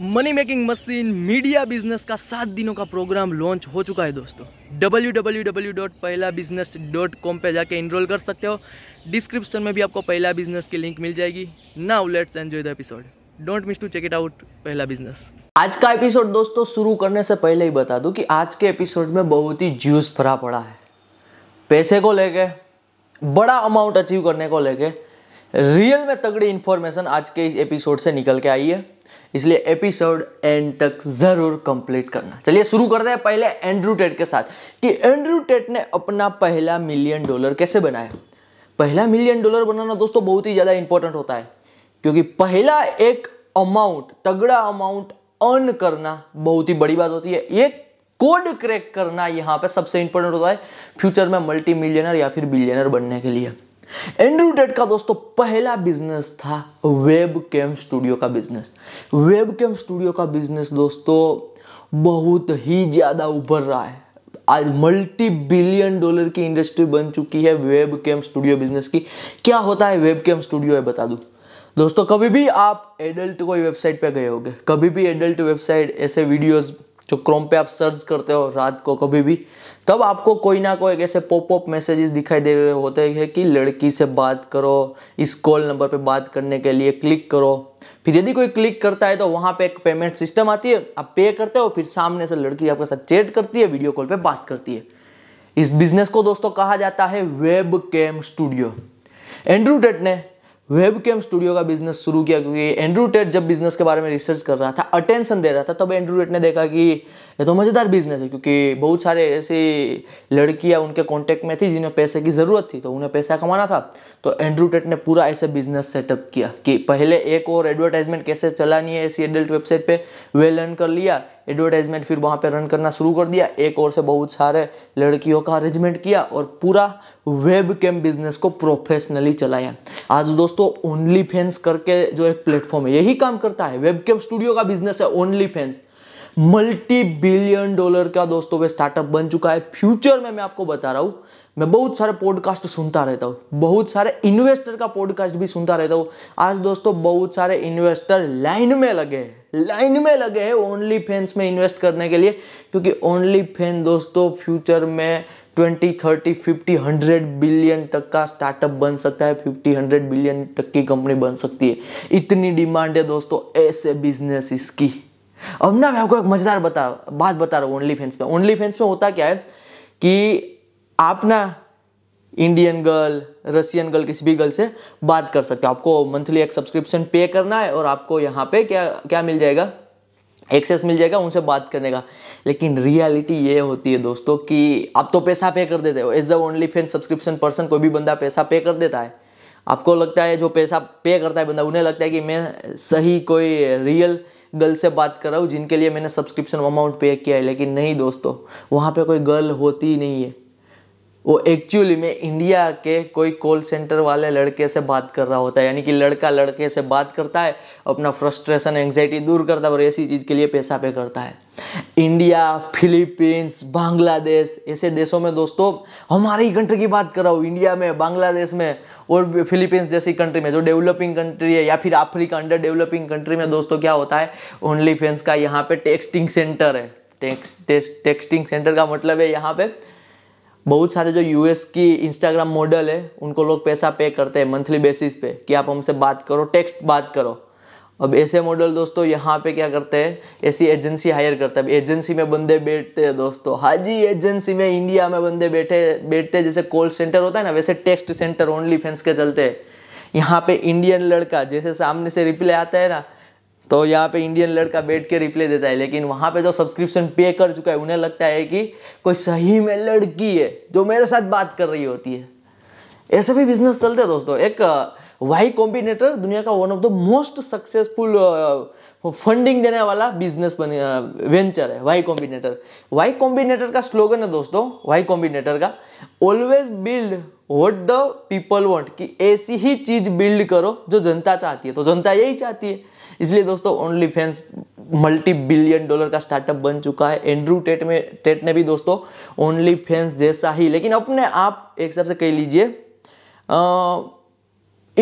money making machine media business का सात दिनों का प्रोग्राम लॉन्च हो चुका है दोस्तों डब्ल्यू डब्ल्यू डब्ल्यू डॉट पहला बिजनेस डॉट कॉम पर जाके इनरोल कर सकते हो डिस्क्रिप्शन में भी आपको पहला बिजनेस की लिंक मिल जाएगी now let's enjoy the episode don't miss to check it out पहला बिजनेस आज का एपिसोड दोस्तों शुरू करने से पहले ही बता दूं कि आज के एपिसोड में बहुत ही जूस भरा पड़ा है पैसे को लेके बड़ा अमाउंट अचीव करने को लेके रियल में तगड़ी इन्फॉर्मेशन आज के इस एपिसोड से निकल के आई है इसलिए एपिसोड एंड तक ज़रूर कंप्लीट करना चलिए शुरू करते हैं पहले एंड्रू टेट के साथ कि एंड्रू टेट ने अपना पहला मिलियन डॉलर कैसे बनाया पहला मिलियन डॉलर बनाना दोस्तों बहुत ही ज़्यादा इंपॉर्टेंट होता है क्योंकि पहला एक अमाउंट तगड़ा अमाउंट अर्न करना बहुत ही बड़ी बात होती है एक कोड क्रैक करना यहाँ पे सबसे इंपॉर्टेंट होता है फ्यूचर में मल्टी मिलियनर या फिर बिलियनर बनने के लिए एंड्रू टेट का दोस्तों पहला बिजनेस था वेब कैम स्टूडियो का बिजनेस वेब कैम स्टूडियो का बिजनेस दोस्तों बहुत ही ज़्यादा उभर रहा है आज मल्टी बिलियन डॉलर की इंडस्ट्री बन चुकी है वेब कैम स्टूडियो बिजनेस की क्या होता है वेब कैम स्टूडियो है बता दू दोस्तों कभी भी आप एडल्ट कोई वेबसाइट पे गए होगे कभी भी एडल्ट वेबसाइट ऐसे वीडियोस जो क्रोम पे आप सर्च करते हो रात को कभी भी तब आपको कोई ना कोई ऐसे पॉप अप मैसेजेस दिखाई दे रहे होते हैं कि लड़की से बात करो इस कॉल नंबर पे बात करने के लिए क्लिक करो फिर यदि कोई क्लिक करता है तो वहाँ पे एक पेमेंट सिस्टम आती है आप पे करते हो फिर सामने से लड़की आपके साथ चैट करती है वीडियो कॉल पर बात करती है इस बिजनेस को दोस्तों कहा जाता है webcam studio Andrew Tate ने वेब कैम स्टूडियो का बिजनेस शुरू किया क्योंकि एंड्रू टेट जब बिजनेस के बारे में रिसर्च कर रहा था अटेंशन दे रहा था तब एंड्रू टेट ने देखा कि ये तो मज़ेदार बिजनेस है क्योंकि बहुत सारे ऐसी लड़कियाँ उनके कॉन्टेक्ट में थी जिन्हें पैसे की ज़रूरत थी तो उन्हें पैसा कमाना था तो एंड्रू टेट ने पूरा ऐसे बिजनेस सेटअप किया कि पहले एक और एडवर्टाइजमेंट कैसे चलानी है ऐसी एडल्ट वेबसाइट पर वे लर्न कर लिया एडवर्टाइजमेंट फिर वहाँ पर रन करना शुरू कर दिया एक और से बहुत सारे लड़कियों का अरेंजमेंट किया और पूरा वेब कैम बिजनेस को प्रोफेशनली चलाया आज दोस्तों ओनली फैंस करके जो एक प्लेटफॉर्म है यही काम करता है वेब कैम स्टूडियो का बिजनेस है OnlyFans multi billion dollar का दोस्तों वे स्टार्टअप बन चुका है फ्यूचर में मैं आपको बता रहा हूँ मैं बहुत सारे पॉडकास्ट सुनता रहता हूँ बहुत सारे इन्वेस्टर का पॉडकास्ट भी सुनता रहता हूँ आज दोस्तों बहुत सारे इन्वेस्टर लाइन में लगे हैं लाइन में लगे हैं ओनली फैंस में इन्वेस्ट करने के लिए क्योंकि ओनली फैन दोस्तों फ्यूचर में twenty thirty fifty hundred billion तक का स्टार्टअप बन सकता है फिफ्टी हंड्रेड बिलियन तक की कंपनी बन सकती है इतनी डिमांड है दोस्तों ऐसे बिजनेस इसकी अब ना मैं आपको एक मज़ेदार बता बात बता रहा हूँ ओनली फैंस पे ओनली फैंस में होता क्या है कि आप ना इंडियन गर्ल रशियन गर्ल किसी भी गर्ल से बात कर सकते हो आपको मंथली एक सब्सक्रिप्शन पे करना है और आपको यहाँ पे क्या क्या मिल जाएगा एक्सेस मिल जाएगा उनसे बात करने का लेकिन रियलिटी ये होती है दोस्तों कि आप तो पैसा पे कर देते हो as the only fan subscription person कोई भी बंदा पैसा पे कर देता है आपको लगता है जो पैसा पे करता है बंदा उन्हें लगता है कि मैं सही कोई रियल गर्ल से बात कर रहा हूँ जिनके लिए मैंने सब्सक्रिप्शन अमाउंट पे किया है लेकिन नहीं दोस्तों वहाँ पे कोई गर्ल होती ही नहीं है वो एक्चुअली में इंडिया के कोई कॉल सेंटर वाले लड़के से बात कर रहा होता है यानी कि लड़का लड़के से बात करता है अपना फ्रस्ट्रेशन एंग्जाइटी दूर करता है और ऐसी चीज़ के लिए पैसा पे करता है इंडिया फिलीपींस बांग्लादेश ऐसे देशों में दोस्तों हमारी कंट्री की बात कर रहा हूँ इंडिया में बांग्लादेश में और फिलीपींस जैसी कंट्री में जो डेवलपिंग कंट्री है या फिर अफ्रीका अंडर डेवलपिंग कंट्री में दोस्तों क्या होता है ओनली फेंस का यहाँ पे टेक्सटिंग सेंटर है टेक्स टेक्सटिंग सेंटर का मतलब है यहाँ पर बहुत सारे जो यूएस की इंस्टाग्राम मॉडल है उनको लोग पैसा पे करते हैं मंथली बेसिस पे कि आप हमसे बात करो टेक्स्ट बात करो अब ऐसे मॉडल दोस्तों यहाँ पे क्या करते हैं ऐसी एजेंसी हायर करते हैं एजेंसी में बंदे बैठते हैं दोस्तों हाजी एजेंसी में इंडिया में बंदे बैठे बैठते जैसे कॉल सेंटर होता है ना वैसे टेक्स्ट सेंटर ओनली फैंस के चलते हैं यहाँ पे इंडियन लड़का जैसे सामने से रिप्लाई आता है ना तो यहाँ पे इंडियन लड़का बैठ के रिप्ले देता है लेकिन वहाँ पे जो सब्सक्रिप्शन पे कर चुका है उन्हें लगता है कि कोई सही में लड़की है जो मेरे साथ बात कर रही होती है ऐसे भी बिजनेस चलते हैं दोस्तों एक वाई uh, कॉम्बिनेटर दुनिया का one of the most successful funding देने वाला बिजनेस बन वेंचर है वाई कॉम्बिनेटर वाई कॉम्बिनेटर का स्लोगन है दोस्तों वाई कॉम्बिनेटर का always build what the people want कि ऐसी ही चीज़ बिल्ड करो जो जनता चाहती है तो जनता यही चाहती है इसलिए दोस्तों OnlyFans multi billion dollar का स्टार्टअप बन चुका है एंड्रू टेट में टेट ने भी दोस्तों ओनली फैंस जैसा ही लेकिन अपने आप एक हिसाब से कह लीजिए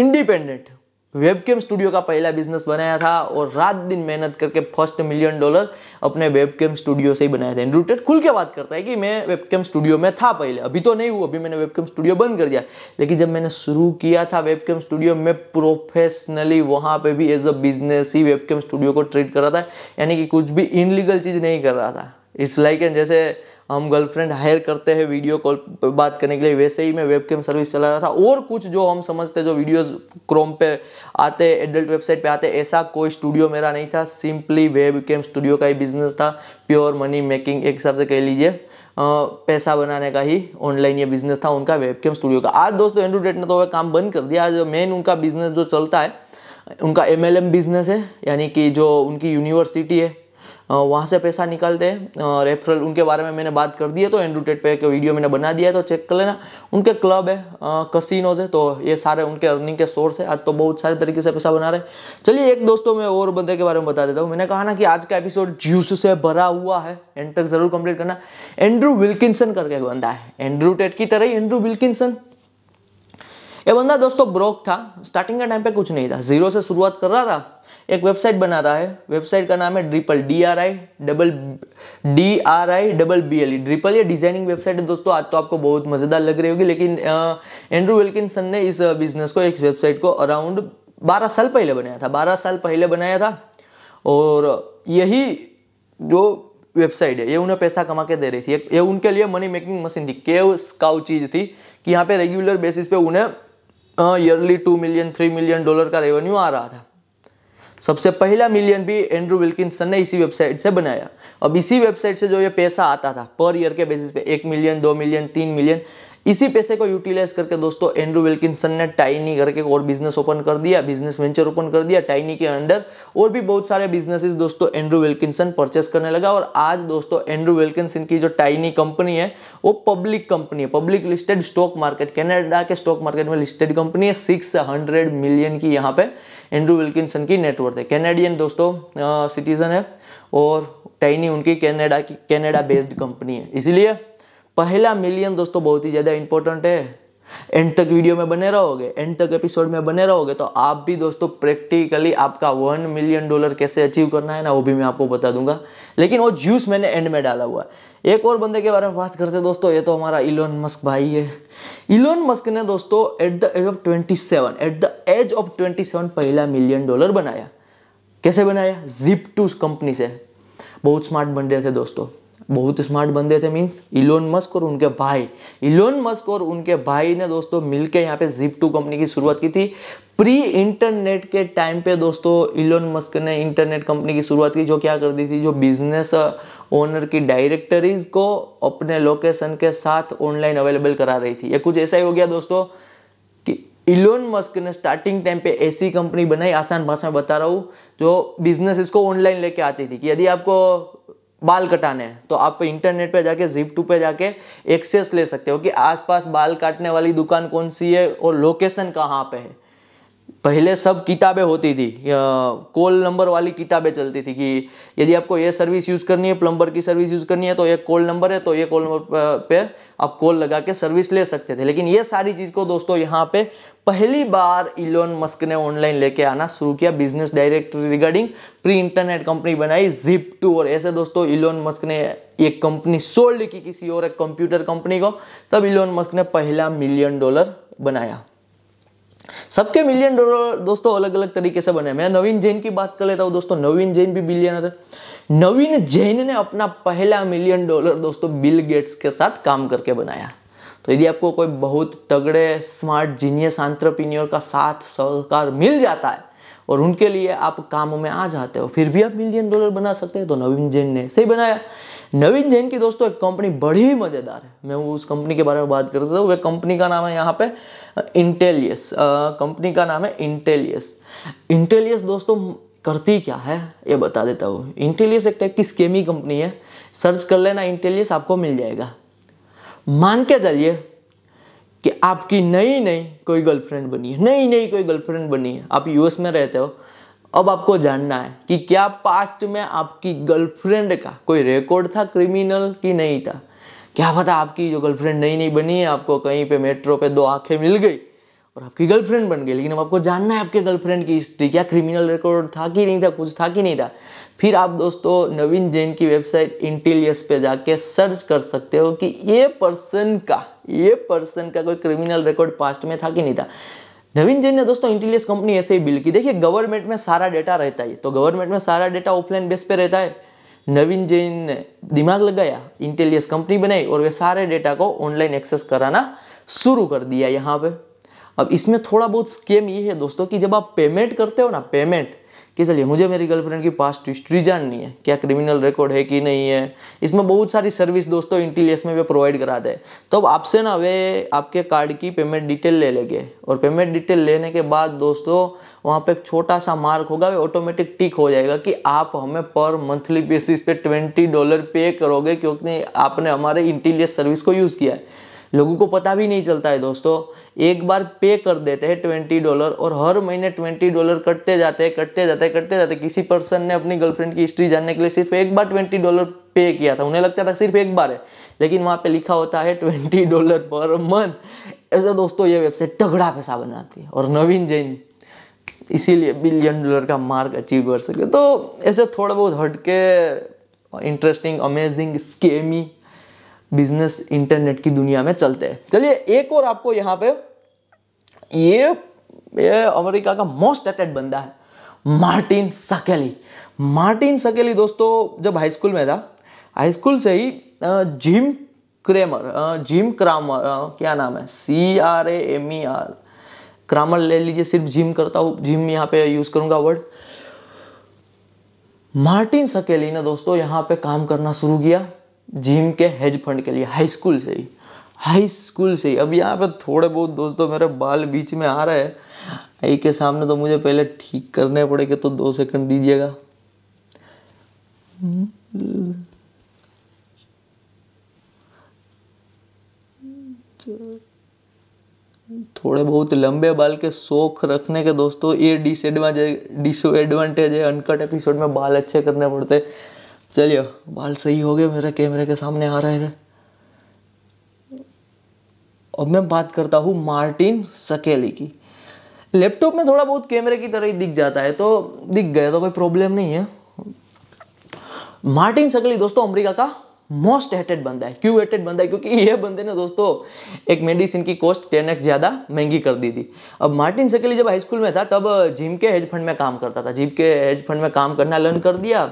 इंडिपेंडेंट वेबकेम स्टूडियो का पहला बिजनेस बनाया था और रात दिन मेहनत करके फर्स्ट मिलियन डॉलर अपने वेबकेम स्टूडियो से ही बनाया था एंड्रूटेड खुल के बात करता है कि मैं वेबकेम स्टूडियो में था पहले अभी तो नहीं हुआ अभी मैंने वेबकेम स्टूडियो बंद कर दिया लेकिन जब मैंने शुरू किया था वेबकेम स्टूडियो मैं प्रोफेशनली वहाँ पर भी एज अ बिजनेस ही वेबकेम स्टूडियो को ट्रीट कर रहा था यानी कि कुछ भी इनलीगल चीज़ नहीं कर रहा था इट्स लाइक एन जैसे हम गर्लफ्रेंड हायर करते हैं वीडियो कॉल बात करने के लिए वैसे ही मैं वेबकैम सर्विस चला रहा था और कुछ जो हम समझते जो वीडियोस क्रोम पे आते एडल्ट वेबसाइट पे आते ऐसा कोई स्टूडियो मेरा नहीं था सिंपली वेबकैम स्टूडियो का ही बिजनेस था प्योर मनी मेकिंग एक हिसाब से कह लीजिए पैसा बनाने का ही ऑनलाइन ये बिजनेस था उनका वेबकैम स्टूडियो का आज दोस्तों एंड्रू ने तो वह काम बंद कर दिया आज मेन उनका बिजनेस जो चलता है उनका एम बिजनेस है यानी कि जो उनकी यूनिवर्सिटी है वहाँ से पैसा निकालते रेफरल उनके बारे में मैंने बात कर दी है तो एंड्रू टेट पे एक वीडियो मैंने बना दिया है तो चेक कर लेना उनके क्लब है कसिनोज है तो ये सारे उनके अर्निंग के सोर्स है आज तो बहुत सारे तरीके से पैसा बना रहे चलिए एक दोस्तों मैं और बंदे के बारे में बता देता हूँ मैंने कहा ना कि आज का एपिसोड जूस से भरा हुआ है एंड तक ज़रूर कंप्लीट करना एंड्रू विल्किसन करके बंदा है एंड्रू टेट की तरह ही एंड्रू विल्किसन ये बंदा दोस्तों ब्रोक था स्टार्टिंग के टाइम पे कुछ नहीं था जीरो से शुरुआत कर रहा था एक वेबसाइट बनाता है वेबसाइट का नाम है Dribbble D R I double D R I double B L E Dribbble ये डिजाइनिंग वेबसाइट है दोस्तों आज तो आपको बहुत मज़ेदार लग रही होगी लेकिन एंड्रू विल्किनसन ने इस बिजनेस को एक वेबसाइट को अराउंड बारह साल पहले बनाया था बारह साल पहले बनाया था और यही जो वेबसाइट है ये उन्हें पैसा कमा के दे रही थी ये उनके लिए मनी मेकिंग मशीन थी केव स्काउ चीज़ थी कि यहाँ पे रेगुलर बेसिस पे उन्हें yearly two million three million dollar का रेवेन्यू आ रहा था सबसे पहला मिलियन भी एंड्रू विल्किंसन ने इसी वेबसाइट से बनाया अब इसी वेबसाइट से जो ये पैसा आता था पर ईयर के बेसिस पे एक मिलियन दो मिलियन तीन मिलियन इसी पैसे को यूटिलाइज करके दोस्तों एंड्रू विल्किसन ने टाइनी करके और बिजनेस ओपन कर दिया बिजनेस वेंचर ओपन कर दिया टाइनी के अंडर और भी बहुत सारे बिजनेसेस दोस्तों एंड्रू विल्किसन परचेस करने लगा और आज दोस्तों एंड्रू विल्किसन की जो टाइनी कंपनी है वो पब्लिक कंपनी है public listed stock market Canada के स्टॉक मार्केट में लिस्टेड कंपनी है सिक्स मिलियन की यहाँ पे एंड्रू विल्किसन की नेटवर्थ है कैनेडियन दोस्तों सिटीजन है और टाइनी उनकी कैनेडा की कैनेडा बेस्ड कंपनी है इसीलिए पहला मिलियन दोस्तों बहुत ही ज़्यादा इंपॉर्टेंट है एंड तक वीडियो में बने रहोगे एंड तक एपिसोड में बने रहोगे तो आप भी दोस्तों प्रैक्टिकली आपका वन मिलियन डॉलर कैसे अचीव करना है ना वो भी मैं आपको बता दूंगा लेकिन वो जूस मैंने एंड में डाला हुआ है एक और बंदे के बारे में बात करते दोस्तों ये तो हमारा इलोन मस्क भाई है इलोन मस्क ने दोस्तों at the age of twenty seven at the age of twenty seven पहला मिलियन डॉलर बनाया कैसे बनाया जिप टू कंपनी से बहुत स्मार्ट बंदे थे दोस्तों बहुत स्मार्ट बंदे थे मींस इलोन मस्क और उनके भाई इलोन मस्क और उनके भाई ने दोस्तों मिलकर यहाँ पे जिप टू कंपनी की शुरुआत की थी प्री इंटरनेट के टाइम पे दोस्तों इलोन मस्क ने इंटरनेट कंपनी की शुरुआत की जो क्या कर दी थी जो बिजनेस ओनर की डायरेक्टरीज को अपने लोकेशन के साथ ऑनलाइन अवेलेबल करा रही थी ये कुछ ऐसा ही हो गया दोस्तों कि इलोन मस्क ने स्टार्टिंग टाइम पे ऐसी कंपनी बनाई आसान भाषा में बता रहा हूँ जो बिजनेस इसको ऑनलाइन लेके आती थी कि यदि आपको बाल कटाने हैं तो आप इंटरनेट पे जाके जीप टू पे जाके एक्सेस ले सकते हो कि आसपास बाल काटने वाली दुकान कौन सी है और लोकेशन कहाँ पे है पहले सब किताबें होती थी कॉल नंबर वाली किताबें चलती थी कि यदि आपको ये सर्विस यूज़ करनी है प्लम्बर की सर्विस यूज़ करनी है तो एक कॉल नंबर है तो ये कॉल नंबर पे आप कॉल लगा के सर्विस ले सकते थे लेकिन ये सारी चीज़ को दोस्तों यहाँ पे पहली बार इलोन मस्क ने ऑनलाइन लेके आना शुरू किया business directory regarding pre internet company बनाई जिप टू और ऐसे दोस्तों इलोन मस्क ने एक कंपनी सोल्ड की किसी और एक कंप्यूटर कंपनी को तब इलोन मस्क ने पहला मिलियन डॉलर बनाया सबके मिलियन डॉलर दोस्तों अलग अलग तरीके से बने मैं नवीन जैन की बात कर लेता हूँ दोस्तों नवीन जैन भी बिलियनर है नवीन जैन ने अपना पहला मिलियन डॉलर दोस्तों बिल गेट्स के साथ काम करके बनाया तो यदि आपको कोई बहुत तगड़े स्मार्ट जीनियस आंट्रप्रीनियर का साथ सहकार मिल जाता है और उनके लिए आप काम में आ जाते हो फिर भी आप मिलियन डॉलर बना सकते हैं तो नवीन जैन ने सही बनाया नवीन जैन की दोस्तों एक कंपनी बड़ी मज़ेदार है मैं उस कंपनी के बारे में बात करता था वह कंपनी का नाम है यहाँ पे इंटेलियस कंपनी का नाम है इंटेलियस इंटेलियस दोस्तों करती क्या है ये बता देता हूँ इंटेलियस एक टाइप की स्केमी कंपनी है सर्च कर लेना इंटेलियस आपको मिल जाएगा मान के चलिए कि आपकी नई नई कोई गर्लफ्रेंड बनी है नई नई कोई गर्लफ्रेंड बनी है आप यूएस में रहते हो अब आपको जानना है कि क्या पास्ट में आपकी गर्लफ्रेंड का कोई रिकॉर्ड था क्रिमिनल की नहीं था क्या पता आपकी जो गर्लफ्रेंड नई नई बनी है आपको कहीं पे मेट्रो पे दो आंखें मिल गई और आपकी गर्लफ्रेंड बन गई लेकिन अब आपको जानना है आपके गर्लफ्रेंड की हिस्ट्री क्या क्रिमिनल रिकॉर्ड था कि नहीं था कुछ था कि नहीं था फिर आप दोस्तों नवीन जैन की वेबसाइट इंटेलियस पे जाके सर्च कर सकते हो कि ये पर्सन का ये पर्सन का कोई क्रिमिनल रिकॉर्ड पास्ट में था कि नहीं था नवीन जैन ने दोस्तों इंटेलियस कंपनी ऐसे ही बिल की देखिए गवर्नमेंट में सारा डेटा रहता है तो गवर्नमेंट में सारा डेटा ऑफलाइन बेस पे रहता है नवीन जैन ने दिमाग लगाया इंटेलियस कंपनी बनाई और वे सारे डेटा को ऑनलाइन एक्सेस कराना शुरू कर दिया यहाँ पे अब इसमें थोड़ा बहुत स्केम ये है दोस्तों कि जब आप पेमेंट करते हो ना पेमेंट कि चलिए मुझे मेरी गर्लफ्रेंड की पास्ट हिस्ट्री जाननी है क्या क्रिमिनल रिकॉर्ड है कि नहीं है इसमें बहुत सारी सर्विस दोस्तों इंटीलियस में वे प्रोवाइड करा दे तो अब आपसे ना वे आपके कार्ड की पेमेंट डिटेल ले लेंगे और पेमेंट डिटेल लेने के बाद दोस्तों वहाँ पे एक छोटा सा मार्क होगा वे ऑटोमेटिक टिक हो जाएगा कि आप हमें पर मंथली बेसिस पे ट्वेंटी डॉलर पे करोगे क्योंकि आपने हमारे इंटीलियस सर्विस को यूज़ किया है लोगों को पता भी नहीं चलता है दोस्तों एक बार पे कर देते हैं ट्वेंटी डॉलर और हर महीने ट्वेंटी डॉलर कटते जाते हैं कटते जाते हैं कटते जाते किसी पर्सन ने अपनी गर्लफ्रेंड की हिस्ट्री जानने के लिए सिर्फ एक बार ट्वेंटी डॉलर पे किया था उन्हें लगता था सिर्फ एक बार है लेकिन वहाँ पर लिखा होता है ट्वेंटी डॉलर पर मंथ ऐसा दोस्तों ये वेबसाइट तगड़ा पैसा बनाती है और नवीन जैन इसीलिए बिलियन डॉलर का मार्क अचीव कर सके तो ऐसे थोड़ा बहुत हटके interesting amazing scammy business internet की दुनिया में चलते हैं चलिए एक और आपको यहाँ पे ये, ये अमेरिका का मोस्ट अटेड बंदा है मार्टिन सकेली मार्टिन सकेली दोस्तों जब हाई स्कूल में था हाई स्कूल से ही जिम क्रेमर जिम क्रामर क्या नाम है C R A M E R Cramer ले लीजिए सिर्फ जिम करता हूँ जिम यहाँ पे यूज़ करूंगा वर्ड मार्टिन सकेली ने दोस्तों यहाँ पे काम करना शुरू किया जिम के हेज फंड के लिए हाई स्कूल से ही हाई स्कूल से ही अब यहाँ पर थोड़े बहुत दोस्तों मेरे बाल बीच में आ रहे हैं आई के सामने तो मुझे पहले ठीक करने पड़ेगा तो दो सेकंड दीजिएगा थोड़े बहुत लंबे बाल के शौक रखने के दोस्तों ये डिसएडवांटेज है अनकट एपिसोड में बाल अच्छे करने पड़ते हैं चलिए बाल सही हो गए मेरे कैमरे के सामने आ रहे थे अब मैं बात करता हूँ मार्टिन सकेली की लैपटॉप में थोड़ा बहुत कैमरे की तरह ही दिख जाता है तो दिख गया तो कोई प्रॉब्लम नहीं है मार्टिन सकेली दोस्तों अमेरिका का मोस्ट हेटेड बंदा है क्यों हेटेड बंदा है क्योंकि ये बंदे ने दोस्तों एक मेडिसिन की कॉस्ट टेन एक्स ज़्यादा महंगी कर दी थी अब मार्टिन सकेली जब हाई स्कूल में था तब जिम के हेज फंड में काम करता था जिम के हेज फंड में काम करना लर्न कर दिया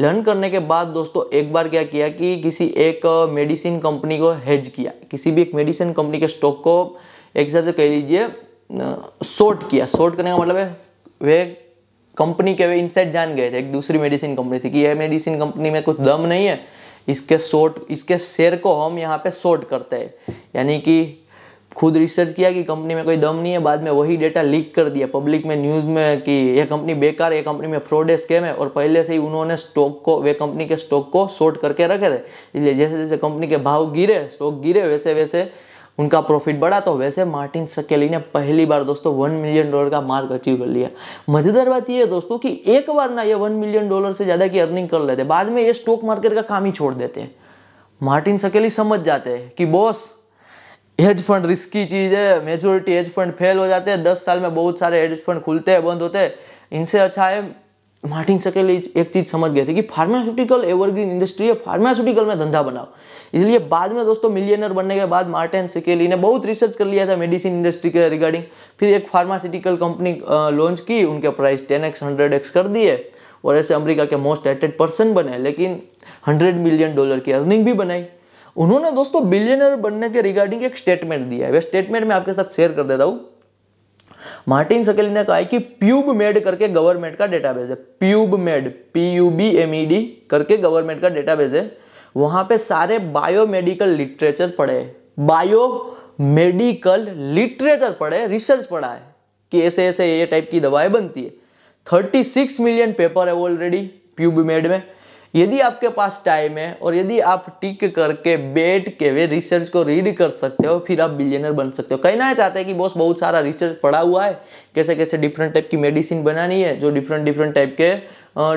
लर्न करने के बाद दोस्तों एक बार क्या किया कि किसी एक मेडिसिन कंपनी को हेज किया किसी भी एक मेडिसिन कंपनी के स्टॉक को एक हिसाब से कह लीजिए शॉर्ट किया शॉर्ट करने का मतलब है वे कंपनी के वे इनसाइड जान गए थे एक दूसरी मेडिसिन कंपनी थी कि यह मेडिसिन कंपनी में कुछ दम नहीं है इसके शॉर्ट इसके शेयर को हम यहाँ पे शॉर्ट करते हैं यानी कि खुद रिसर्च किया कि कंपनी में कोई दम नहीं है बाद में वही डेटा लीक कर दिया पब्लिक में न्यूज़ में कि यह कंपनी बेकार है कंपनी में फ्रॉड है स्कैम है और पहले से ही उन्होंने स्टॉक को वे कंपनी के स्टॉक को शॉर्ट करके रखे थे इसलिए जैसे जैसे कंपनी के भाव गिरे स्टॉक गिरे वैसे वैसे उनका प्रॉफिट बढ़ा तो वैसे मार्टिन सकेली ने पहली बार दोस्तों वन मिलियन डॉलर का मार्क अचीव कर लिया मजेदार बात यह है दोस्तों कि एक बार ना ये वन मिलियन डॉलर से ज़्यादा की अर्निंग कर लेते बाद में ये स्टॉक मार्केट का काम ही छोड़ देते मार्टिन सकेली समझ जाते हैं कि बॉस हेज फंड रिस्की चीज़ है मेजोरिटी हेज फंड फेल हो जाते हैं दस साल में बहुत सारे हेज फंड खुलते हैं बंद होते हैं इनसे अच्छा है मार्टिन सकेली एक चीज़ समझ गए थे कि फार्मास्यूटिकल एवरग्रीन इंडस्ट्री है फार्मास्यूटिकल में धंधा बनाओ इसलिए बाद में दोस्तों मिलियनर बनने के बाद मार्टिन सकेली ने बहुत रिसर्च कर लिया था मेडिसिन इंडस्ट्री के रिगार्डिंग फिर एक फार्मास्यूटिकल कंपनी लॉन्च की उनके price ten X hundred X कर दिए और ऐसे अमरीका के मोस्ट एटेड पर्सन बने लेकिन हंड्रेड मिलियन डॉलर की अर्निंग भी बनाई उन्होंने दोस्तों बिलियनर बनने के रिगार्डिंग एक स्टेटमेंट दिया है वह स्टेटमेंट मैं आपके साथ शेयर कर देता हूँ मार्टिन सकेली ने कहा है कि प्यूब मेड करके गवर्नमेंट का डेटाबेस है PubMed P U B M E D करके गवर्नमेंट का डेटाबेस है वहां पे सारे बायोमेडिकल लिटरेचर पढ़े बायो मेडिकल लिटरेचर पढ़े रिसर्च पढ़ा है कि ऐसे ऐसे ये टाइप की दवाएं बनती है 36 मिलियन पेपर है ऑलरेडी प्यूब मेड में यदि आपके पास टाइम है और यदि आप टिक करके बैठ के वे रिसर्च को रीड कर सकते हो फिर आप बिलियनर बन सकते हो कहना है चाहते हैं कि बॉस बहुत सारा रिसर्च पड़ा हुआ है कैसे कैसे डिफरेंट टाइप की मेडिसिन बनानी है जो डिफरेंट डिफरेंट टाइप के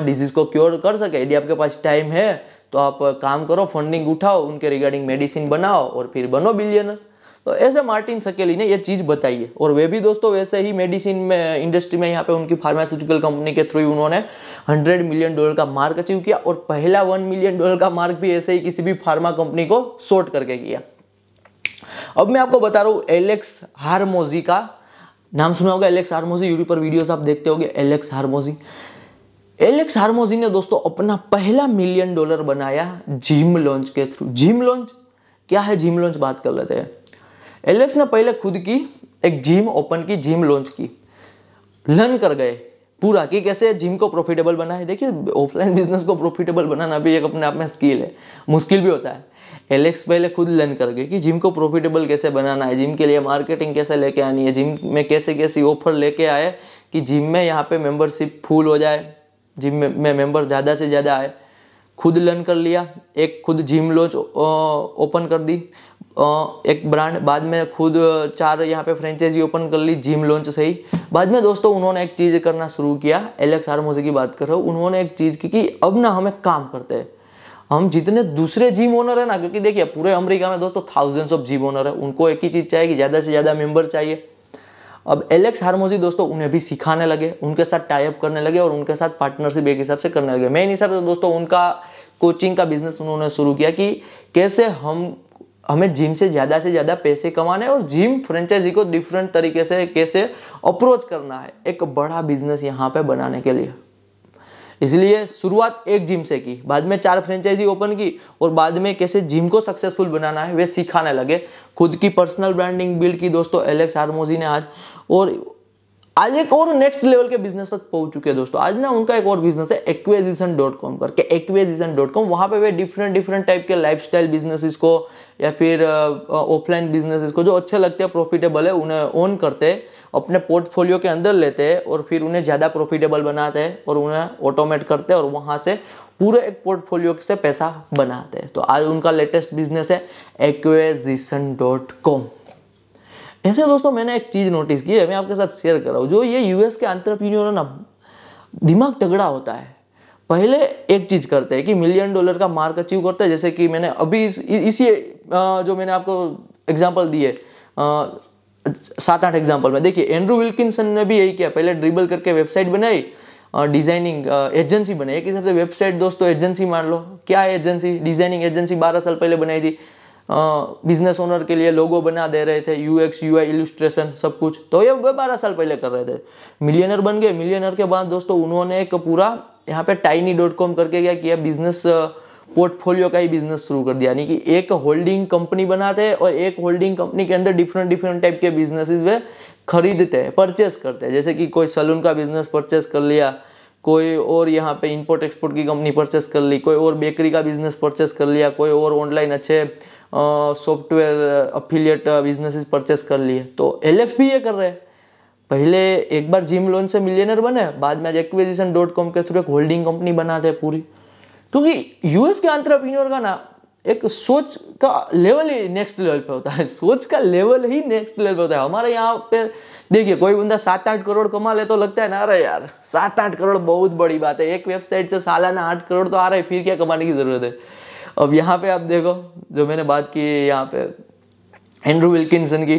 डिजीज़ को क्योर कर सके यदि आपके पास टाइम है तो आप काम करो फंडिंग उठाओ उनके रिगार्डिंग मेडिसिन बनाओ और फिर बनो बिलियनर तो ऐसे मार्टिन सकेली ने ये चीज़ बताई है और वे भी दोस्तों वैसे ही मेडिसिन में इंडस्ट्री में यहाँ पे उनकी फार्मास्यूटिकल कंपनी के थ्रू उन्होंने 100 मिलियन डॉलर का मार्क अचीव किया और पहला 1 मिलियन डॉलर का मार्क भी ऐसे ही किसी भी फार्मा कंपनी को शॉर्ट करके किया अब मैं आपको बता रहा हूं एलेक्स हारमोजी का नाम सुना होगा एलेक्स हारमोजी यूट्यूब पर वीडियो आप देखते हो एलेक्स हारमोजी एलेक्स हारमोजी ने दोस्तों अपना पहला मिलियन डॉलर बनाया जिम लॉन्च के थ्रू जिम लॉन्च क्या है जिम लॉन्च बात कर लेते हैं एलेक्स ने पहले खुद की एक जिम ओपन की जिम लॉन्च की लर्न कर गए पूरा कि कैसे जिम को प्रॉफिटेबल बना है देखिए ऑफलाइन बिजनेस को प्रॉफिटेबल बनाना भी एक अपने आप में स्किल है मुश्किल भी होता है एलेक्स पहले खुद लर्न कर गए कि जिम को प्रॉफिटेबल कैसे बनाना है जिम के लिए मार्केटिंग कैसे लेके आनी है जिम में कैसे कैसी ऑफर लेके आए कि जिम में यहाँ पे मेंबरशिप फुल हो जाए जिम में, में मेंबर ज़्यादा से ज़्यादा आए खुद लर्न कर लिया एक खुद जिम लॉन्च ओपन कर दी एक ब्रांड बाद में खुद चार यहाँ पे फ्रेंचाइजी ओपन कर ली जिम लॉन्च सही बाद में दोस्तों उन्होंने एक चीज़ करना शुरू किया एलेक्स आरमोजे की बात कर रहा हूँ उन्होंने एक चीज़ की कि अब ना हमें काम करते हैं हम जितने दूसरे जिम ओनर हैं ना क्योंकि देखिए पूरे अमेरिका में दोस्तों थाउजेंड्स ऑफ जिम ओनर है उनको एक ही चीज़ चाहिए कि ज़्यादा से ज़्यादा मेंबर चाहिए अब एलेक्स हारमोजी दोस्तों उन्हें भी सिखाने लगे उनके साथ टाइप करने लगे और उनके साथ पार्टनरशिप एक हिसाब से करने लगे मेन हिसाब से दोस्तों उनका कोचिंग का बिजनेस उन्होंने शुरू किया कि कैसे हम हमें जिम से ज़्यादा से ज़्यादा पैसे कमाने और जिम फ्रेंचाइजी को डिफरेंट तरीके से कैसे अप्रोच करना है एक बड़ा बिजनेस यहाँ पे बनाने के लिए इसलिए शुरुआत एक जिम से की बाद में चार फ्रेंचाइजी ओपन की और बाद में कैसे जिम को सक्सेसफुल बनाना है वे सिखाने लगे खुद की पर्सनल ब्रांडिंग बिल्ड की दोस्तों एलेक्स आरमोजी ने आज और आज एक और नेक्स्ट लेवल के बिजनेस तक पहुंच चुके हैं दोस्तों आज ना उनका एक और बिजनेस है एक्वेजिशन डॉट कॉम करके एक्वेजिशन डॉट कॉम वहाँ पर वे डिफरेंट डिफरेंट टाइप के लाइफ स्टाइल बिजनेसिस को या फिर ऑफलाइन बिजनेसिस को जो अच्छे लगते हैं प्रॉफिटेबल है उन्हें ओन करते अपने पोर्टफोलियो के अंदर लेते हैं और फिर उन्हें ज़्यादा प्रॉफिटेबल बनाते हैं और उन्हें ऑटोमेट करते हैं और वहाँ से पूरे एक पोर्टफोलियो से पैसा बनाते हैं तो आज उनका लेटेस्ट बिजनेस है एक्वेजिशन डॉट कॉम ऐसे दोस्तों मैंने एक चीज़ नोटिस की है मैं आपके साथ शेयर कर रहा हूँ जो ये यूएस के अंतरप्रीनियर है ना दिमाग तगड़ा होता है पहले एक चीज़ करते हैं कि मिलियन डॉलर का मार्क अचीव करते हैं जैसे कि मैंने अभी इस, इसी जो मैंने आपको एग्जाम्पल दिए सात आठ एग्जाम्पल में देखिए एंड्रू विल्किंसन ने भी यही किया पहले ड्रिबल करके वेबसाइट बनाई डिजाइनिंग एजेंसी बनाई एक हिसाब से वेबसाइट दोस्तों एजेंसी मान लो क्या है एजेंसी डिजाइनिंग एजेंसी बारह साल पहले बनाई थी बिजनेस ओनर के लिए लोगो बना दे रहे थे U X U I illustration सब कुछ तो ये वे बारह साल पहले कर रहे थे मिलियनर बन गए मिलियनर के बाद दोस्तों उन्होंने एक पूरा यहाँ पे टाइनी डॉट कॉम करके क्या किया बिजनेस पोर्टफोलियो का ही बिजनेस शुरू कर दिया यानी कि एक होल्डिंग कंपनी बनाते हैं और एक होल्डिंग कंपनी के अंदर डिफरेंट डिफरेंट टाइप के बिजनेसिस वे खरीदते हैं परचेस करते हैं जैसे कि कोई सलून का बिजनेस परचेस कर लिया कोई और यहाँ पे इंपोर्ट एक्सपोर्ट की कंपनी परचेस कर ली कोई और बेकरी का बिजनेस परचेस कर लिया कोई और ऑनलाइन अच्छे सॉफ्टवेयर अफिलियट बिजनेसेस परचेस कर लिए तो एल भी ये कर रहे हैं पहले एक बार जिम लोन से मिलियनर बने बाद में आज एक्विजिशन डॉट कॉम के थ्रू एक होल्डिंग कंपनी बनाते हैं पूरी क्योंकि यूएस के आंट्रप्रीनियोर का ना एक सोच का लेवल ही नेक्स्ट लेवल पे होता है सोच का लेवल ही नेक्स्ट लेवल पे होता है हमारे यहाँ पे देखिए कोई बंदा सात आठ करोड़ कमा ले तो लगता है ना अरे यार सात आठ करोड़ बहुत बड़ी बात है एक वेबसाइट से सालाना आठ करोड़ तो आ रहा है फिर क्या कमाने की जरूरत है अब यहाँ पे आप देखो जो मैंने बात की यहाँ पे एंड्रू विल्किंसन की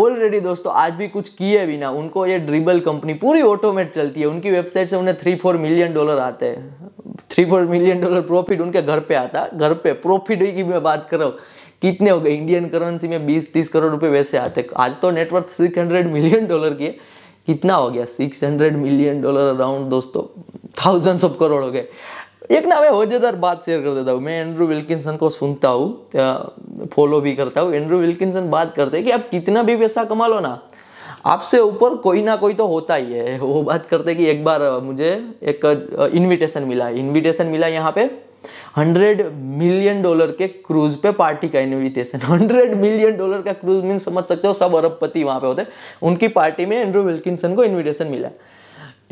ऑलरेडी दोस्तों आज भी कुछ किए भी ना उनको ये ड्रिबल कंपनी पूरी ऑटोमेट चलती है उनकी वेबसाइट से उन्हें थ्री फोर मिलियन डॉलर आते हैं three four million dollar profit उनके घर पे आता घर पे प्रॉफिट की मैं बात कर रहा हूँ कितने हो गए इंडियन करेंसी में बीस तीस करोड़ रुपए वैसे आते आज तो net worth six hundred million dollar की है कितना हो गया six hundred million dollar around दोस्तों थाउजेंड्स ऑफ करोड़ हो गए एक ना मैं होजेदार बात शेयर कर देता हूँ मैं एंड्रू विल्किंसन को सुनता हूँ फॉलो भी करता हूँ एंड्रू विल्किंसन बात करते हैं कि आप कितना भी पैसा कमा लो ना आपसे ऊपर कोई ना कोई तो होता ही है वो बात करते कि एक बार मुझे एक इनविटेशन मिला इनविटेशन मिला यहाँ पे हंड्रेड मिलियन डॉलर के क्रूज पे पार्टी का इनविटेशन हंड्रेड मिलियन डॉलर का क्रूज मीन समझ सकते हो सब अरबपति वहाँ पे होते उनकी पार्टी में एंड्रू विल्किंसन को इन्विटेशन मिला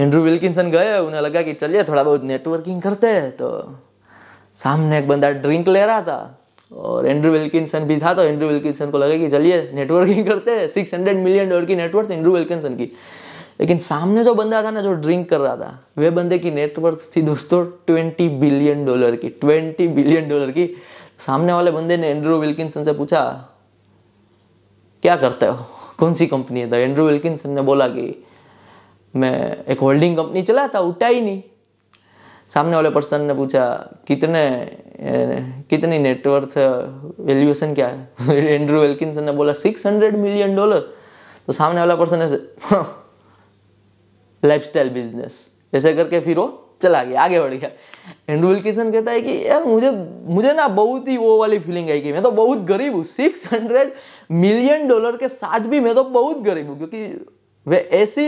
एंड्रू विल्किंसन गए उन्हें लगा कि चलिए थोड़ा बहुत नेटवर्किंग करते हैं तो सामने एक बंदा ड्रिंक ले रहा था और एंड्रू विल्किंसन भी था तो एंड्रू विल्किंसन को लगा कि चलिए नेटवर्किंग करते हैं सिक्स हंड्रेड मिलियन डॉलर की नेटवर्थ एंड्रू विल्किंसन की लेकिन सामने जो बंदा था ना जो ड्रिंक कर रहा था वह बंदे की नेटवर्थ थी दोस्तों ट्वेंटी बिलियन डॉलर की ट्वेंटी बिलियन डॉलर की सामने वाले बंदे ने एंड्रू विल्किंसन से पूछा क्या करते हो कौन सी कंपनी है तो एंड्रू विल्किंसन ने बोला कि मैं एक होल्डिंग कंपनी चला था उठा ही नहीं सामने वाले पर्सन ने पूछा कितने कितनी नेटवर्थ वैल्यूएशन क्या है एंड्रू वेल्किंसन ने बोला सिक्स हंड्रेड मिलियन डॉलर तो सामने वाला पर्सन ऐसे स्टाइल बिजनेस ऐसे करके फिर वो चला गया आगे बढ़ गया एंड्रू विल्किसन कहता है कि यार मुझे मुझे ना बहुत ही वो वाली फीलिंग आई कि मैं तो बहुत गरीब हूँ सिक्स हंड्रेड मिलियन डॉलर के साथ भी मैं तो बहुत गरीब हूँ क्योंकि वे ऐसी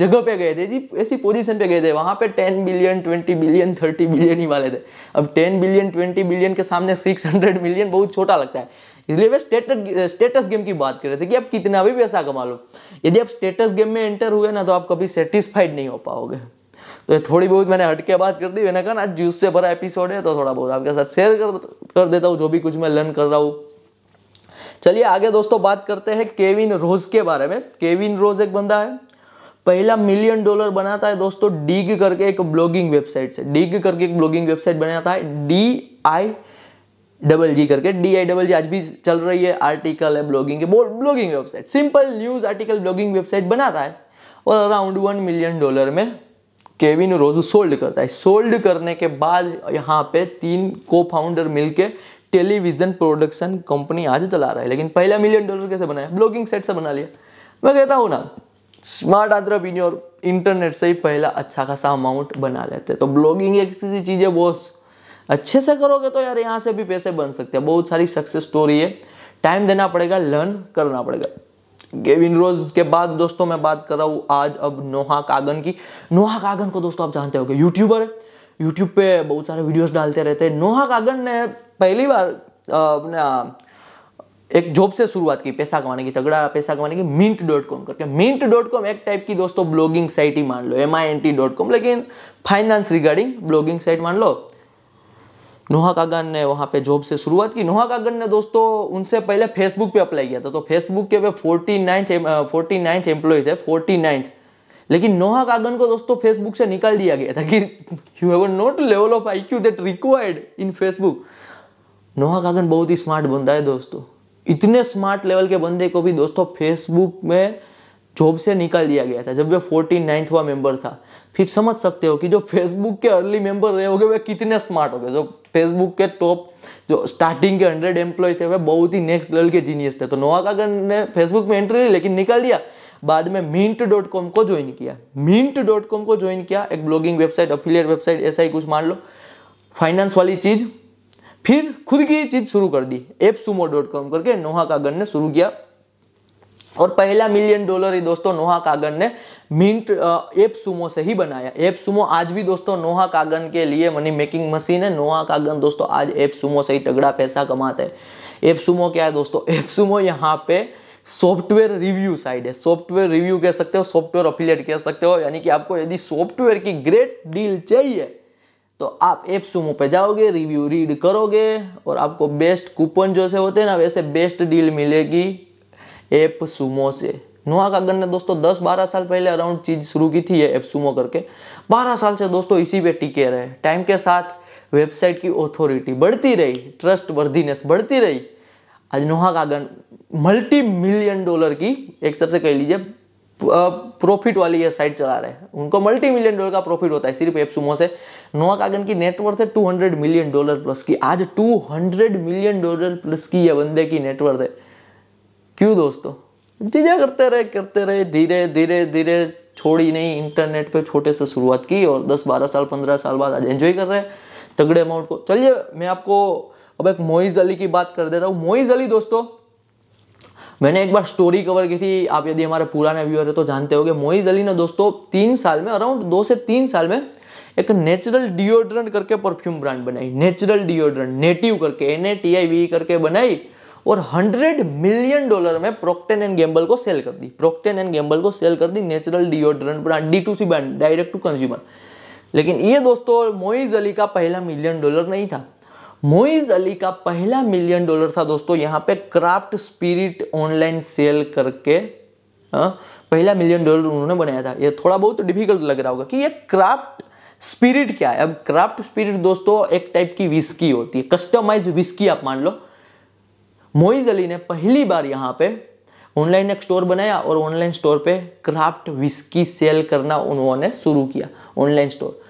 जगह पे गए थे जी ऐसी पोजीशन पे गए थे वहाँ पे 10 बिलियन 20 बिलियन 30 बिलियन ही वाले थे अब 10 बिलियन 20 बिलियन के सामने 600 मिलियन बहुत छोटा लगता है इसलिए वे स्टेटस स्टेटस गेम की बात कर रहे थे कि आप कितना भी पैसा कमा लो यदि आप स्टेटस गेम में एंटर हुए ना तो आप कभी सेटिस्फाइड नहीं हो पाओगे तो थोड़ी बहुत मैंने हटके बात कर दी मैंने कहा ना जूस से भरा एपिसोड है तो थोड़ा बहुत आपके साथ शेयर कर, कर देता हूँ जो भी कुछ मैं लर्न कर रहा हूँ चलिए आगे दोस्तों बात करते हैं केविन रोज के बारे में केविन रोज एक बंदा है पहला मिलियन डॉलर बनाता है दोस्तों डीग करके एक ब्लॉगिंग वेबसाइट से डीग करके एक ब्लॉगिंग वेबसाइट बनाता है डी आई डबल जी करके डी आई डबल जी आज भी चल रही है आर्टिकल है ब्लॉगिंग है blogging website simple news article blogging website बनाता है और अराउंड वन मिलियन डॉलर में केविन रोज सोल्ड करता है सोल्ड करने के बाद यहाँ पे तीन को फाउंडर मिलकर टेलीविजन प्रोडक्शन कंपनी आज चला रहा है लेकिन पहला मिलियन डॉलर कैसे बनाया ब्लॉगिंग सेट से बना लिया मैं कहता हूँ ना स्मार्ट आंट्रप्रीन्योर इंटरनेट से ही पहला अच्छा खासा अमाउंट बना लेते हैं तो ब्लॉगिंग एक ऐसी चीज़ है बॉस अच्छे से करोगे तो यार यहाँ से भी पैसे बन सकते हैं बहुत सारी सक्सेस स्टोरी है टाइम देना पड़ेगा लर्न करना पड़ेगा गेविन रोज के बाद दोस्तों मैं बात कर रहा हूँ आज अब नोहा कागन की नोहा कागन को दोस्तों आप जानते हो यूट्यूबर है यूट्यूब पे बहुत सारे वीडियोस डालते रहते हैं नोहा कागन ने पहली बार अपना एक जॉब से शुरुआत की पैसा कमाने की तगड़ा पैसा कमाने की मिंट डॉट कॉम करके मिंट डॉट कॉम एक टाइप की दोस्तों ब्लॉगिंग साइट ही मान लो M I N T dot com लेकिन फाइनेंस रिगार्डिंग ब्लॉगिंग साइट मान लो नोहा कागन ने वहाँ पे जॉब से शुरुआत की नोहा कागन ने दोस्तों उनसे पहले फेसबुक पे अप्लाई किया था तो फेसबुक के वे forty ninth forty ninth employee थे फोर्टी नाइन्थ लेकिन नोहा कागन को दोस्तों फेसबुक से निकाल दिया गया था कि you have not level of I Q that required in Facebook Noah Kagan बहुत ही स्मार्ट बंदा है दोस्तों इतने स्मार्ट लेवल के बंदे को भी दोस्तों फेसबुक में जॉब से निकाल दिया गया था जब वे फोर्टी हुआ मेंबर था फिर समझ सकते हो कि जो फेसबुक के अर्ली मेंबर रहे होंगे वे कितने स्मार्ट हो गए जो फेसबुक के टॉप जो स्टार्टिंग के हंड्रेड एम्प्लॉय थे वे बहुत ही नेक्स्ट लेवल के जीनियस थे तो नोवा कागन ने फेसबुक में एंट्री ली लेकिन निकाल दिया बाद में मिंट डॉट कॉम को ज्वाइन किया मिंट डॉट कॉम को ज्वाइन किया एक ब्लॉगिंग वेबसाइट अफिलियट वेबसाइट ऐसा ही कुछ मान लो फाइनेंस वाली चीज़ फिर खुद की चीज शुरू कर दी एप सुमो डॉट कॉम करके नोहा कागन ने शुरू किया और पहला मिलियन डॉलर ही दोस्तों नोहा कागन ने मिंट एप सुमो से ही बनाया एप सुमो आज भी दोस्तों नोहा कागन के लिए मनी मेकिंग मशीन है नोहा कागन दोस्तों आज एप सुमो से ही तगड़ा पैसा कमाते हैं एप सुमो क्या है दोस्तों एप सुमो यहाँ पे सॉफ्टवेयर रिव्यू साइड है सॉफ्टवेयर रिव्यू कह सकते हो सॉफ्टवेयर अफिलियट कह सकते हो यानी कि आपको यदि सॉफ्टवेयर की ग्रेट डील चाहिए तो आप एप सुमो पे जाओगे रिव्यू रीड करोगे और आपको बेस्ट कूपन जो से होते हैं ना वैसे बेस्ट डील मिलेगी एप सुमो से नुआ कागन ने दोस्तों 10-12 साल पहले अराउंड चीज़ शुरू की थी एप सुमो करके 12 साल से दोस्तों इसी पे टिके रहे टाइम के साथ वेबसाइट की ऑथोरिटी बढ़ती रही ट्रस्ट वर्दीनेस बढ़ती रही आज Noah Kagan multi million dollar की एक सबसे कह लीजिए प्रॉफिट वाली ये साइट चला रहे हैं उनको मल्टी मिलियन डॉलर का प्रॉफिट होता है सिर्फ एप सुमो से नोआ कागन की नेटवर्थ है 200 मिलियन डॉलर प्लस की आज 200 मिलियन डॉलर प्लस की यह बंदे की नेटवर्थ है क्यों दोस्तों चीज़ें करते रहे करते रहे धीरे धीरे धीरे छोड़ी नहीं इंटरनेट पे छोटे से शुरुआत की और 10-12 साल 15 साल बाद आज एंजॉय कर रहे हैं तगड़े अमाउंट को चलिए मैं आपको अब एक मोइज़ अली की बात कर देता हूँ मोइज़ अली दोस्तों मैंने एक बार स्टोरी कवर की थी आप यदि हमारे पुराने व्यूअर है तो जानते हो मोइज अली ने दोस्तों तीन साल में अराउंड दो से तीन साल में एक नेचुरल डिओड्रेंट करके परफ्यूम ब्रांड बनाई नेचुरल डिओड्रेंट नेटिव करके एन e करके बनाई और 100 मिलियन डॉलर में प्रोक्टेन एंड गैम्बल को सेल कर दी प्रोक्टेन एंड गैम्बल को सेल कर दी natural deodorant brand D to C brand direct to consumer लेकिन ये दोस्तों मोइज अली का पहला मिलियन डॉलर नहीं था मोइज अली का पहला मिलियन डॉलर था दोस्तों यहाँ पे क्राफ्ट स्पिरिट ऑनलाइन सेल करके आ, हाँ, पहला मिलियन डॉलर उन्होंने बनाया था ये थोड़ा बहुत डिफिकल्ट लग रहा होगा कि ये क्राफ्ट स्पिरिट क्या है अब क्राफ्ट स्पिरिट दोस्तों एक टाइप की विस्की होती है कस्टमाइज विस्की आप मान लो मोइज अली ने पहली बार यहाँ पे ऑनलाइन एक स्टोर बनाया और ऑनलाइन स्टोर पे क्राफ्ट विस्की सेल करना उन्होंने शुरू किया ऑनलाइन स्टोर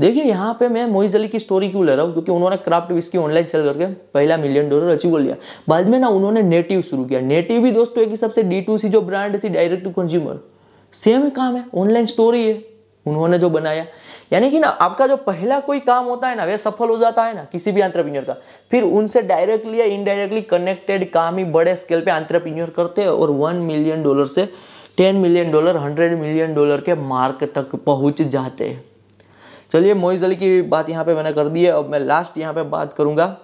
देखिए यहाँ पे मैं मोइज अली की स्टोरी क्यों ले रहा हूँ क्योंकि उन्होंने क्राफ्ट विस्की ऑनलाइन सेल करके पहला मिलियन डॉलर अचीव कर लिया बाद में ना उन्होंने नेटिव शुरू किया नेटिव भी दोस्तों एक हिसाब से डी टू सी जो ब्रांड थी डायरेक्ट टू कंज्यूमर सेम काम है ऑनलाइन स्टोर ही है उन्होंने जो बनाया यानी कि ना आपका जो पहला कोई काम होता है ना वह सफल हो जाता है ना किसी भी आंट्रप्रीनियर का फिर उनसे डायरेक्टली या इनडायरेक्टली कनेक्टेड काम ही बड़े स्केल पे आंट्रप्रीनियर करते हैं और वन मिलियन डॉलर से ten million dollar hundred million dollar के मार्क तक पहुँच जाते हैं चलिए मोइज अली की बात यहाँ पे मैंने कर दी है अब मैं लास्ट यहाँ पे बात करूँगा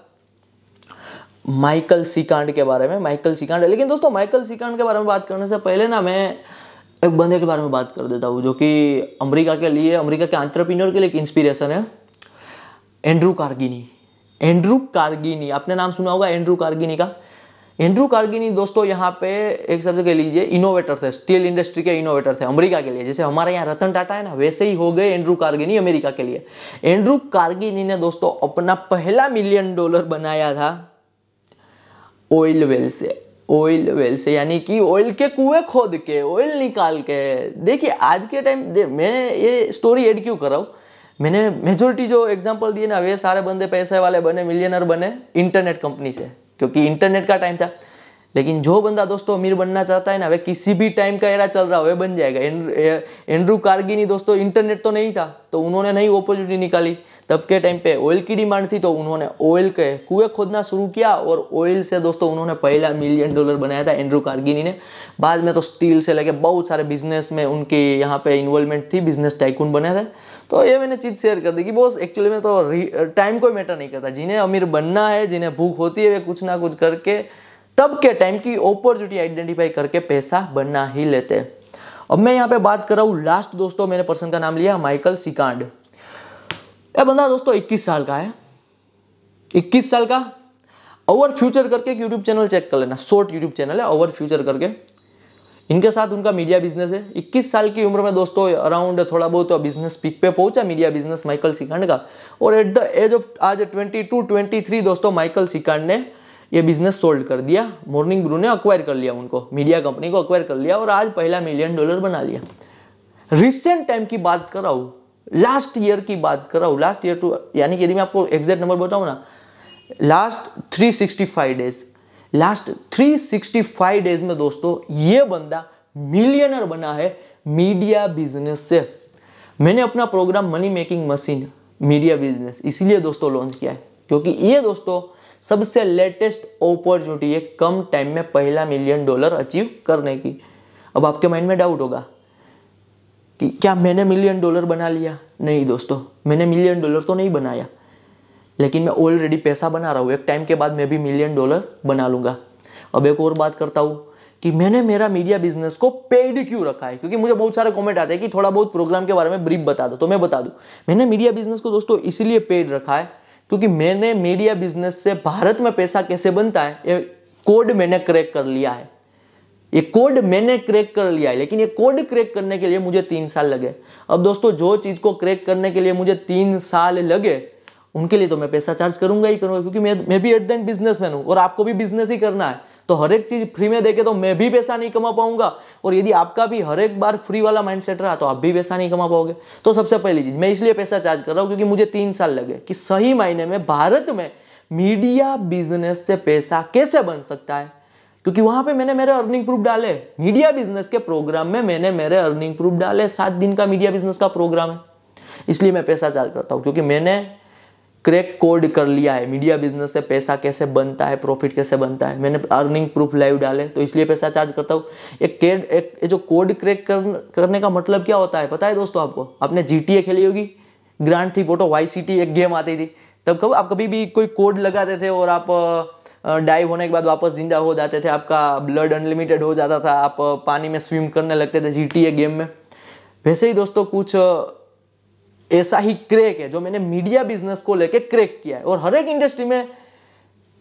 माइकल सिकांड के बारे में माइकल सिकांड लेकिन दोस्तों माइकल सिकांड के बारे में बात करने से पहले ना मैं एक बंदे के बारे में बात कर देता हूँ जो कि अमेरिका के लिए अमेरिका के आंट्रप्रीनियर के लिए एक इंस्पिरेशन है एंड्रू कार्गिनी एंड्रू कार्गिनी आपने नाम सुना होगा एंड्रू कार्गिनी का एंड्रू कार्गिनी दोस्तों यहाँ पे एक शब्द कह लीजिए इनोवेटर थे स्टील इंडस्ट्री के इनोवेटर थे अमेरिका के लिए जैसे हमारे यहाँ रतन टाटा है ना वैसे ही हो गए एंड्रू कार्गिनी अमेरिका के लिए एंड्रू कार्गिनी ने दोस्तों अपना पहला मिलियन डॉलर बनाया था ऑयल वेल से ऑयल वेल से यानी कि ऑयल के कुएं खोद के ऑयल निकाल के देखिए आज के टाइम मैं ये स्टोरी ऐड क्यों कर रहा हूँ मैंने मेजोरिटी जो एग्जांपल दिए ना वे सारे बंदे पैसे वाले बने मिलियनर बने इंटरनेट कंपनी से क्योंकि इंटरनेट का टाइम था लेकिन जो बंदा दोस्तों अमीर बनना चाहता है ना वह किसी भी टाइम का एरा चल रहा हो वह बन जाएगा एंड्रू नहीं दोस्तों इंटरनेट तो नहीं था तो उन्होंने नई अपॉर्चुनिटी निकाली तब के टाइम पे ऑयल की डिमांड थी तो उन्होंने ऑयल के कुएं खोदना शुरू किया और ऑयल से दोस्तों उन्होंने पहला मिलियन डॉलर बनाया था एंड्रू कार्गिनी ने बाद में तो स्टील से लेके बहुत सारे बिजनेस में उनकी यहाँ पे इन्वॉल्वमेंट थी बिजनेस टाइकून बने थे तो ये मैंने चीज़ शेयर कर दी कि बॉस एक्चुअली में तो टाइम कोई मैटर नहीं करता जिन्हें अमीर बनना है जिन्हें भूख होती है वे कुछ ना कुछ करके तब के टाइम की अपॉर्चुनिटी आइडेंटिफाई करके पैसा बना ही लेते अब मैं यहाँ पे बात कर रहा हूँ लास्ट दोस्तों मैंने पर्सन का नाम लिया माइकल सिकांड ये बंदा दोस्तों 21 साल का है 21 साल का ओवर फ्यूचर करके एक यूट्यूब चैनल चेक कर लेना शॉर्ट यूट्यूब चैनल है ओवर फ्यूचर करके इनके साथ उनका मीडिया बिजनेस है 21 साल की उम्र में दोस्तों अराउंड थोड़ा बहुत बिजनेस पिक पे पहुंचा मीडिया बिजनेस माइकल सिकांड का और एट द एज ऑफ आज 22 23 दोस्तों माइकल सिकांड ने ये बिजनेस सोल्ड कर दिया मॉर्निंग ब्रू ने अक्वायर कर लिया उनको मीडिया कंपनी को अक्वायर कर लिया और आज पहला मिलियन डॉलर बना लिया रिसेंट टाइम की बात हूँ लास्ट ईयर की बात हूँ लास्ट ईयर टू यानी कि यदि मैं आपको एग्जैक्ट नंबर बताऊँ ना last three days last three days में दोस्तों ये बंदा मिलियनर बना है मीडिया बिजनेस से मैंने अपना program money making machine media business इसीलिए दोस्तों लॉन्च किया है क्योंकि ये दोस्तों सबसे लेटेस्ट अपॉर्चुनिटी है कम टाइम में पहला मिलियन डॉलर अचीव करने की अब आपके माइंड में डाउट होगा कि क्या मैंने मिलियन डॉलर बना लिया नहीं दोस्तों मैंने मिलियन डॉलर तो नहीं बनाया लेकिन मैं ऑलरेडी पैसा बना रहा हूँ एक टाइम के बाद मैं भी मिलियन डॉलर बना लूंगा अब एक और बात करता हूँ कि मैंने मेरा मीडिया बिजनेस को पेड क्यों रखा है क्योंकि मुझे बहुत सारे कमेंट आते हैं कि थोड़ा बहुत प्रोग्राम के बारे में ब्रीफ बता दो तो मैं बता दूं मैंने मीडिया बिजनेस को दोस्तों इसीलिए पेड रखा है क्योंकि मैंने मीडिया बिजनेस से भारत में पैसा कैसे बनता है ये कोड मैंने क्रैक कर लिया है ये कोड मैंने क्रैक कर लिया है लेकिन ये कोड क्रैक करने के लिए मुझे तीन साल लगे अब दोस्तों जो चीज़ को क्रैक करने के लिए मुझे तीन साल लगे उनके लिए तो मैं पैसा चार्ज करूंगा ही करूंगा क्योंकि मैं मैं भी एट बिजनेस मैन हूँ और आपको भी बिजनेस ही करना है तो हर एक चीज़ फ्री में देखे तो मैं भी पैसा नहीं कमा पाऊंगा और यदि आपका भी हर एक बार फ्री वाला माइंडसेट रहा तो आप भी पैसा नहीं कमा पाओगे तो सबसे पहली चीज़ मैं इसलिए पैसा चार्ज कर रहा हूँ क्योंकि मुझे तीन साल लगे कि सही मायने में भारत में मीडिया बिजनेस से पैसा कैसे बन सकता है क्योंकि वहां पे मैंने मेरे अर्निंग प्रूफ डाले मीडिया बिजनेस के प्रोग्राम में मैंने मेरे अर्निंग प्रूफ डाले सात दिन का मीडिया बिजनेस का प्रोग्राम है इसलिए मैं पैसा चार्ज करता हूँ क्योंकि मैंने क्रैक कोड कर लिया है मीडिया बिजनेस से पैसा कैसे बनता है प्रॉफिट कैसे बनता है मैंने अर्निंग प्रूफ लाइव डाले तो इसलिए पैसा चार्ज करता हूँ एक केड एक जो कोड क्रैक कर, करने का मतलब क्या होता है पता है दोस्तों आपको आपने जी खेली होगी ग्रांड थी फोटो वाई सी एक गेम आती थी तब कब आप कभी भी कोई कोड लगाते थे और आप डाई होने के बाद वापस जिंदा हो जाते थे आपका ब्लड अनलिमिटेड हो जाता था आप पानी में स्विम करने लगते थे जी गेम में वैसे ही दोस्तों कुछ ऐसा ही क्रेक है जो मैंने मीडिया बिजनेस को लेके क्रेक किया है और हर एक इंडस्ट्री में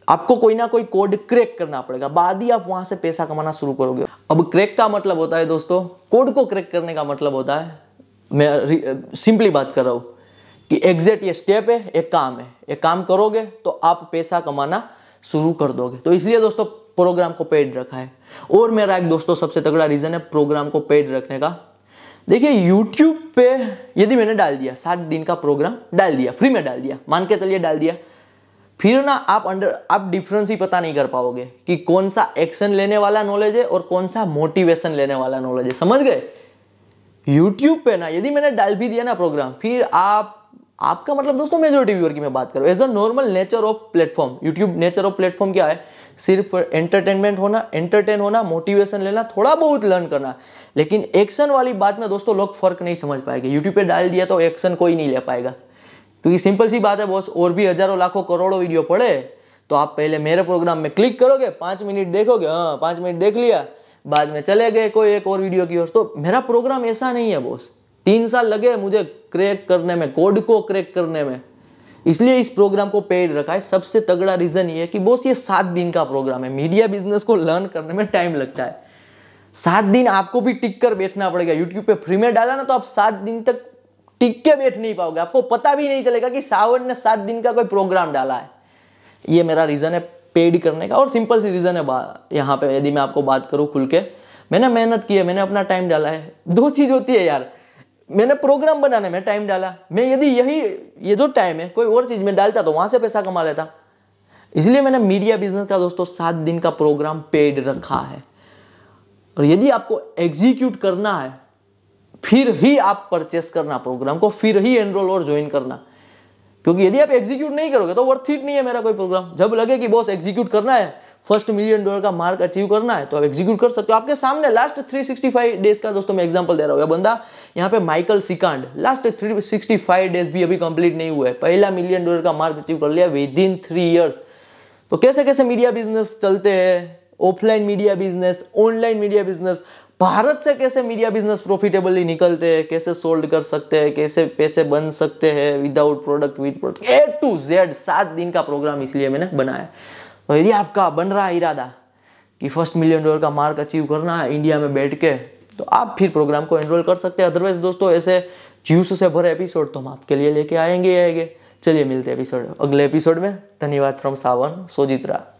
आपको कोई ना कोई कोड क्रेक करना पड़ेगा बाद ही आप वहां से पैसा कमाना शुरू करोगे अब क्रेक का मतलब होता है दोस्तों कोड को क्रेक करने का मतलब होता है मैं सिंपली बात कर रहा हूं कि एग्जैक्ट ये स्टेप है एक काम है एक काम करोगे तो आप पैसा कमाना शुरू कर दोगे तो इसलिए दोस्तों प्रोग्राम को पेड रखा है और मेरा एक दोस्तों सबसे तगड़ा रीज़न है प्रोग्राम को पेड रखने का देखिए यूट्यूब पे यदि मैंने डाल दिया सात दिन का प्रोग्राम डाल दिया फ्री में डाल दिया मान के चलिए डाल दिया फिर ना आप अंडर आप डिफरेंस ही पता नहीं कर पाओगे कि कौन सा एक्शन लेने वाला नॉलेज है और कौन सा मोटिवेशन लेने वाला नॉलेज है समझ गए यूट्यूब पे ना यदि मैंने डाल भी दिया ना प्रोग्राम फिर आप आपका मतलब दोस्तों मेजोरिटी व्यूअर की मैं बात करूँ as a normal nature of platform YouTube nature of platform क्या है सिर्फ एंटरटेनमेंट होना एंटरटेन होना मोटिवेशन लेना थोड़ा बहुत लर्न करना लेकिन एक्शन वाली बात में दोस्तों लोग फर्क नहीं समझ पाएंगे यूट्यूब पे डाल दिया तो एक्शन कोई नहीं ले पाएगा क्योंकि सिंपल सी बात है बॉस और भी हजारों लाखों करोड़ों वीडियो पड़े तो आप पहले मेरे प्रोग्राम में क्लिक करोगे पाँच मिनट देखोगे हाँ पाँच मिनट देख लिया बाद में चले गए कोई एक और वीडियो की ओर तो मेरा प्रोग्राम ऐसा नहीं है बॉस तीन साल लगे मुझे क्रैक करने में कोड को क्रैक करने में इसलिए इस प्रोग्राम को पेड रखा है सबसे तगड़ा रीज़न ये है कि बॉस ये सात दिन का प्रोग्राम है मीडिया बिजनेस को लर्न करने में टाइम लगता है सात दिन आपको भी टिक कर बैठना पड़ेगा यूट्यूब पे फ्री में डाला ना तो आप सात दिन तक टिक के बैठ नहीं पाओगे आपको पता भी नहीं चलेगा कि सावन ने सात दिन का कोई प्रोग्राम डाला है ये मेरा रीज़न है पेड करने का और सिंपल सी रीज़न है यहाँ पे यदि मैं आपको बात करूँ खुल के मैंने मेहनत की है मैंने अपना टाइम डाला है दो चीज़ होती है यार मैंने प्रोग्राम बनाने में टाइम डाला मैं यदि यही ये जो टाइम है कोई और चीज़ में डालता तो वहां से पैसा कमा लेता इसलिए मैंने मीडिया बिजनेस का दोस्तों सात दिन का प्रोग्राम पेड रखा है और यदि आपको एग्जीक्यूट करना है फिर ही आप परचेस करना प्रोग्राम को फिर ही एनरोल और ज्वाइन करना क्योंकि यदि आप एग्जीक्यूट नहीं करोगे तो वर्थ इट नहीं है मेरा कोई प्रोग्राम जब लगे कि बॉस एग्जीक्यूट करना है फर्स्ट मिलियन डॉलर का मार्क अचीव करना है तो आप एग्जीक्यूट कर सकते हो आपके सामने लास्ट 365 डेज का दोस्तों मैं एग्जांपल दे रहा हूँ यह बंदा यहाँ पे माइकल सिकांड लास्ट 365 डेज भी अभी कंप्लीट नहीं हुआ है पहला मिलियन डॉलर का मार्क अचीव कर लिया विद इन थ्री ईयर्स तो कैसे कैसे मीडिया बिजनेस चलते हैं offline media business online media business Bharat से कैसे मीडिया बिजनेस प्रॉफिटेबली निकलते हैं कैसे सोल्ड कर सकते हैं कैसे पैसे बन सकते हैं without product with product A to Z सात दिन का प्रोग्राम इसलिए मैंने बनाया तो यदि आपका बन रहा है इरादा कि फर्स्ट मिलियन डॉलर का मार्क अचीव करना है इंडिया में बैठ के तो आप फिर प्रोग्राम को एनरोल कर सकते हैं अदरवाइज दोस्तों ऐसे जूस से भरे एपिसोड तो हम आपके लिए लेके आएंगे आएंगे चलिए मिलते एपिसोड अगले एपिसोड में धन्यवाद फ्रॉम सावन सोजित्रा